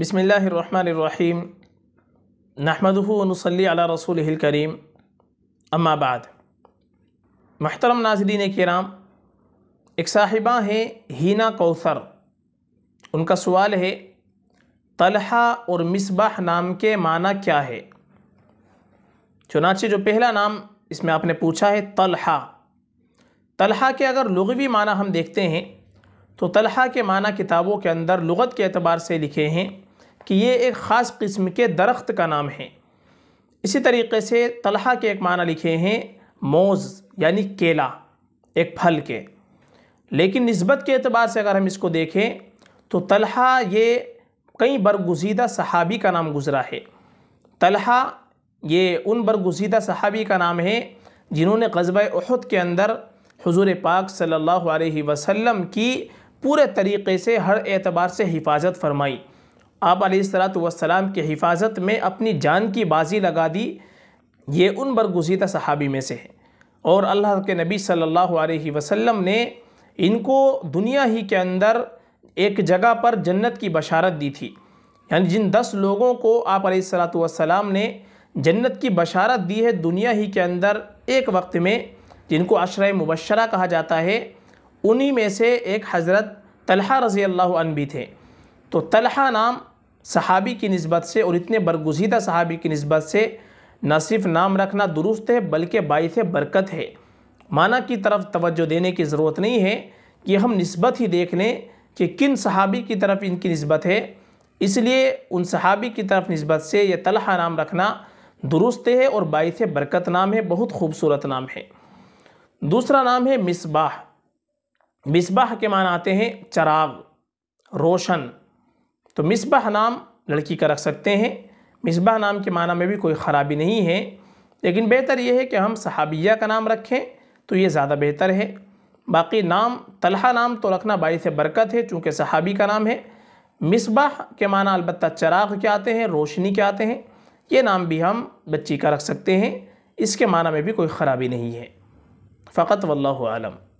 बसमीम नहमदनसली रसूल करीम अम्माबाद महतरम नाजरीन कराम एक साहिबा हैं हीना कौसर उनका सवाल है तलहा और मिसबाह नाम के माना क्या है चुनाचे जो पहला नाम इसमें आपने पूछा है तलहा तलहा के अगर लगवी माना हम देखते हैं तो तलहा के माना किताबों के अंदर लगत के अतबार से लिखे हैं कि ये एक ख़ास किस्म के दरख्त का नाम है इसी तरीके से तलहा के एक माना लिखे हैं मोज़ यानि केला एक फल के लेकिन नस्बत के अतबार से अगर हम इसको देखें तो तलहा ये कई बरगुजीदा सहाबी का नाम गुज़रा है तलहा ये उन बरगुजीदा सहाबी का नाम है जिन्होंने कस्ब अहद के अंदर हजूर पाक सल्ला वसलम की पूरे तरीके से हर एतबार से हिफाजत फरमाई आप सलाम की हिफाजत में अपनी जान की बाजी लगा दी ये उन बरगुजीदा सहाबी में से है और अल्लाह के नबी सल्लल्लाहु अलैहि वसल्लम ने इनको दुनिया ही के अंदर एक जगह पर जन्नत की बशारत दी थी यानी जिन दस लोगों को आप सलाम ने जन्नत की बशारत दी है दुनिया ही के अंदर एक वक्त में जिनको अशर मुबशरा कहा जाता है उन्हीं में से एक हज़रत तलहा रज़ी अल्लाह भी थे तो तलहा नाम सहाबी की नस्बत से और इतने बरगुजीदा सहाबी की नस्बत से न सिर्फ नाम रखना दुरुस्त है बल्कि बायस बरकत है माना की तरफ तवज्जो देने की ज़रूरत नहीं है कि हम नस्बत ही देख लें कि किन सहाबी की तरफ इनकी नस्बत है इसलिए उन सहाबी की तरफ नस्बत से यह तलहा नाम रखना दुरुस्त है और बायस बरकत नाम है बहुत खूबसूरत नाम है दूसरा नाम है मिसबाह मिसबाह के मान आते हैं चराग रोशन तो मिसबाह नाम लड़की का रख सकते हैं मिसबाह नाम के माना में भी कोई ख़राबी नहीं है लेकिन बेहतर यह है कि हम सहाबिया का नाम रखें तो ये ज़्यादा बेहतर है बाकी नाम तलहा नाम तो रखना बायस बरकत है चूँकि सहाबी का नाम है मिसबाह के माना अलबत् चराग के आते हैं रोशनी के आते हैं ये नाम भी हम बच्ची का रख सकते हैं इसके माना में भी कोई ख़राबी नहीं है फ़कत वल्लम